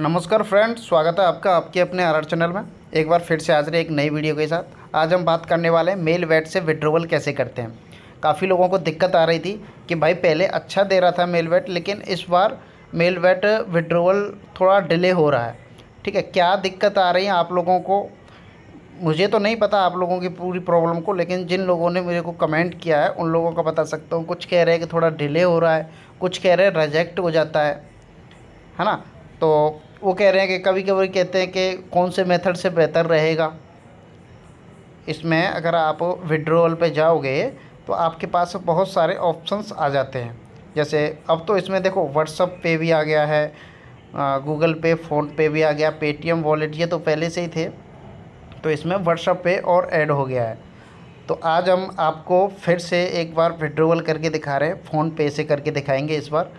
नमस्कार फ्रेंड स्वागत है आपका आपके अपने आर चैनल में एक बार फिर से आज रहे एक नई वीडियो के साथ आज हम बात करने वाले हैं मेल वेट से विड्रोवल कैसे करते हैं काफ़ी लोगों को दिक्कत आ रही थी कि भाई पहले अच्छा दे रहा था मेल वेट लेकिन इस बार मेल वेट विड्रोवल थोड़ा डिले हो रहा है ठीक है क्या दिक्कत आ रही है आप लोगों को मुझे तो नहीं पता आप लोगों की पूरी प्रॉब्लम को लेकिन जिन लोगों ने मुझे को कमेंट किया है उन लोगों का बता सकता हूँ कुछ कह रहे हैं कि थोड़ा डिले हो रहा है कुछ कह रहे हैं रिजेक्ट हो जाता है है ना तो वो कह रहे हैं कि कभी कभी कहते हैं कि कौन से मेथड से बेहतर रहेगा इसमें अगर आप विड्रोवल पे जाओगे तो आपके पास बहुत सारे ऑप्शंस आ जाते हैं जैसे अब तो इसमें देखो व्हाट्सअप पे भी आ गया है गूगल पे फ़ोन पे भी आ गया पेटीएम वॉलेट ये तो पहले से ही थे तो इसमें व्हाट्सअप पे और ऐड हो गया है तो आज हम आपको फिर से एक बार विड्रोवल करके दिखा रहे हैं फ़ोन पे से करके दिखाएँगे इस बार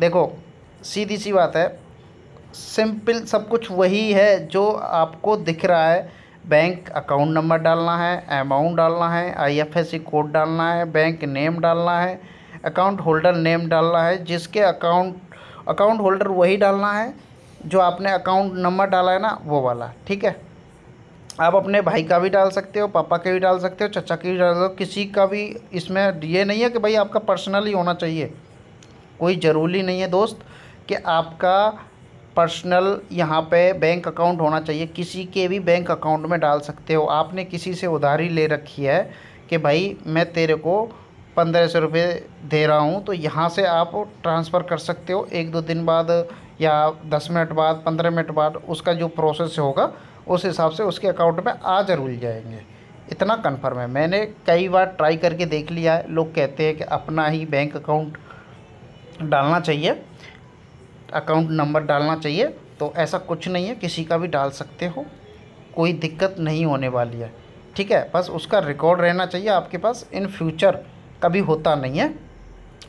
देखो सीधी सी बात है सिंपल सब कुछ वही है जो आपको दिख रहा है बैंक अकाउंट नंबर डालना है अमाउंट डालना है आईएफएससी कोड डालना है बैंक नेम डालना है अकाउंट होल्डर नेम डालना है जिसके अकाउंट अकाउंट होल्डर वही डालना है जो आपने अकाउंट नंबर डाला है ना वो वाला ठीक है आप अपने भाई का भी डाल सकते हो पापा के भी डाल सकते हो चचा के भी डाल सकते हो किसी का भी इसमें ये नहीं है कि भाई आपका पर्सनली होना चाहिए कोई ज़रूरी नहीं है दोस्त कि आपका पर्सनल यहाँ पे बैंक अकाउंट होना चाहिए किसी के भी बैंक अकाउंट में डाल सकते हो आपने किसी से उधारी ले रखी है कि भाई मैं तेरे को पंद्रह सौ रुपये दे रहा हूँ तो यहाँ से आप ट्रांसफ़र कर सकते हो एक दो दिन बाद या दस मिनट बाद पंद्रह मिनट बाद उसका जो प्रोसेस होगा उस हिसाब से उसके अकाउंट में आ जरूर जाएंगे इतना कन्फर्म है मैंने कई बार ट्राई करके देख लिया है लोग कहते हैं कि अपना ही बैंक अकाउंट डालना चाहिए अकाउंट नंबर डालना चाहिए तो ऐसा कुछ नहीं है किसी का भी डाल सकते हो कोई दिक्कत नहीं होने वाली है ठीक है बस उसका रिकॉर्ड रहना चाहिए आपके पास इन फ्यूचर कभी होता नहीं है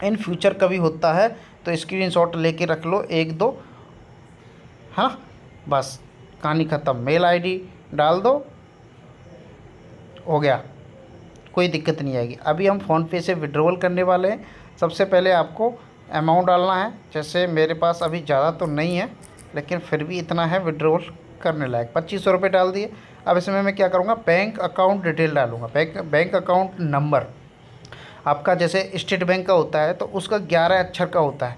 इन फ्यूचर कभी होता है तो ले कर रख लो एक दो हाँ बस कहानी ख़त्म मेल आईडी डाल दो हो गया कोई दिक्कत नहीं आएगी अभी हम फ़ोनपे से विड्रोवल करने वाले हैं सबसे पहले आपको अमाउंट डालना है जैसे मेरे पास अभी ज़्यादा तो नहीं है लेकिन फिर भी इतना है विड्रॉल करने लायक पच्चीस सौ रुपये डाल दिए अब इसमें मैं क्या करूँगा बैंक अकाउंट डिटेल डालूंगा बैंक बैंक अकाउंट नंबर आपका जैसे स्टेट बैंक का होता है तो उसका ग्यारह अक्षर का होता है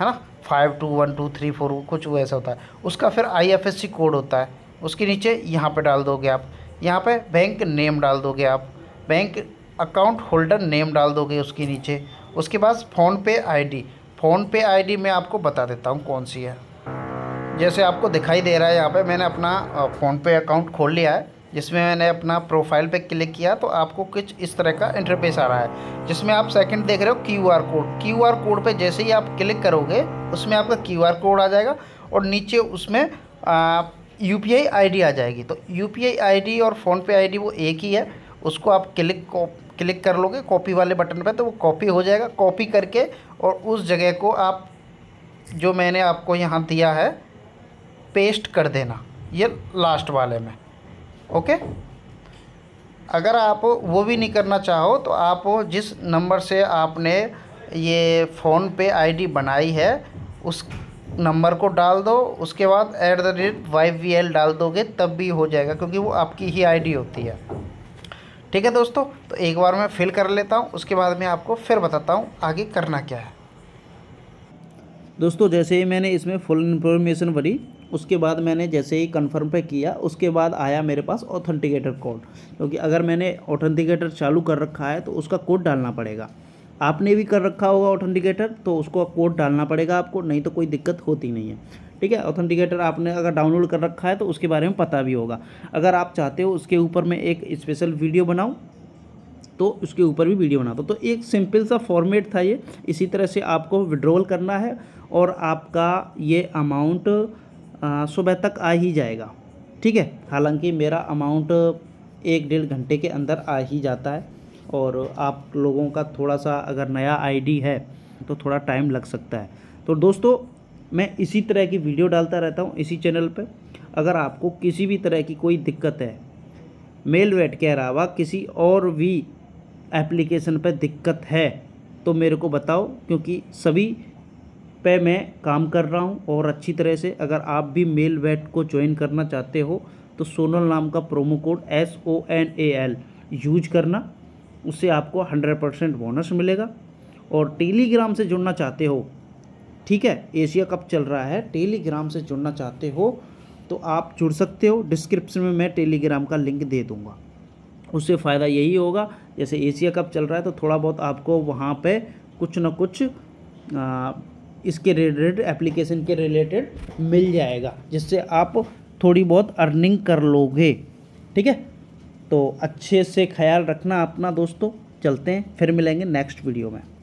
है ना five two one two three four कुछ ऐसा होता है उसका फिर आई कोड होता है उसके नीचे यहाँ पर डाल दोगे आप यहाँ पर बैंक नेम डाल दोगे आप बैंक अकाउंट होल्डर नेम डाल दोगे उसके नीचे उसके बाद फ़ोनपे आईडी फ़ोनपे आईडी मैं आपको बता देता हूँ कौन सी है जैसे आपको दिखाई दे रहा है यहाँ पे मैंने अपना फ़ोनपे अकाउंट खोल लिया है जिसमें मैंने अपना प्रोफाइल पे क्लिक किया तो आपको कुछ इस तरह का इंटरफेस आ रहा है जिसमें आप सेकंड देख रहे हो क्यूआर कोड क्यूआर कोड पे जैसे ही आप क्लिक करोगे उसमें आपका क्यूआर कोड आ जाएगा और नीचे उसमें यू पी आई आ जाएगी तो यू पी आई और फ़ोनपे आई वो एक ही है उसको आप क्लिक क्लिक कर लोगे कॉपी वाले बटन पर तो वो कॉपी हो जाएगा कॉपी करके और उस जगह को आप जो मैंने आपको यहाँ दिया है पेस्ट कर देना ये लास्ट वाले में ओके अगर आप वो भी नहीं करना चाहो तो आप जिस नंबर से आपने ये फ़ोन पे आईडी बनाई है उस नंबर को डाल दो उसके बाद at the rate Y V L डाल दोगे तब भी हो जाएगा क्योंकि वो आपकी ही आईडी होती है ठीक है दोस्तों तो एक बार मैं फिल कर लेता हूँ उसके बाद मैं आपको फिर बताता हूँ आगे करना क्या है दोस्तों जैसे ही मैंने इसमें फुल इन्फॉर्मेशन भरी उसके बाद मैंने जैसे ही कन्फर्म पे किया उसके बाद आया मेरे पास ऑथेंटिकेटर कोड क्योंकि तो अगर मैंने ऑथेंटिकेटर चालू कर रखा है तो उसका कोड डालना पड़ेगा आपने भी कर रखा होगा ऑथेंटिकेटर तो उसको कोड डालना पड़ेगा आपको नहीं तो कोई दिक्कत होती नहीं है ठीक है ऑथेंटिकेटर आपने अगर डाउनलोड कर रखा है तो उसके बारे में पता भी होगा अगर आप चाहते हो उसके ऊपर मैं एक स्पेशल वीडियो बनाऊँ तो उसके ऊपर भी वीडियो बनाता तो एक सिंपल सा फॉर्मेट था ये इसी तरह से आपको विड्रॉल करना है और आपका ये अमाउंट सुबह तक आ ही जाएगा ठीक है हालांकि मेरा अमाउंट एक डेढ़ घंटे के अंदर आ ही जाता है और आप लोगों का थोड़ा सा अगर नया आईडी है तो थोड़ा टाइम लग सकता है तो दोस्तों मैं इसी तरह की वीडियो डालता रहता हूँ इसी चैनल पर अगर आपको किसी भी तरह की कोई दिक्कत है मेल वेट के अलावा किसी और भी एप्लीकेशन पर दिक्कत है तो मेरे को बताओ क्योंकि सभी पे मैं काम कर रहा हूँ और अच्छी तरह से अगर आप भी मेल वेट को ज्वाइन करना चाहते हो तो सोनल नाम का promo code S O N A L use करना उससे आपको हंड्रेड परसेंट बोनस मिलेगा और टेलीग्राम से जुड़ना चाहते हो ठीक है एशिया कप चल रहा है टेलीग्राम से जुड़ना चाहते हो तो आप जुड़ सकते हो डिस्क्रिप्शन में मैं टेलीग्राम का लिंक दे दूँगा उससे फ़ायदा यही होगा जैसे एशिया कप चल रहा है तो थोड़ा बहुत आपको वहाँ पे कुछ ना कुछ आ, इसके रिलेटेड एप्लीकेशन के रिलेटेड मिल जाएगा जिससे आप थोड़ी बहुत अर्निंग कर लोगे ठीक है तो अच्छे से ख्याल रखना अपना दोस्तों चलते हैं फिर मिलेंगे नेक्स्ट वीडियो में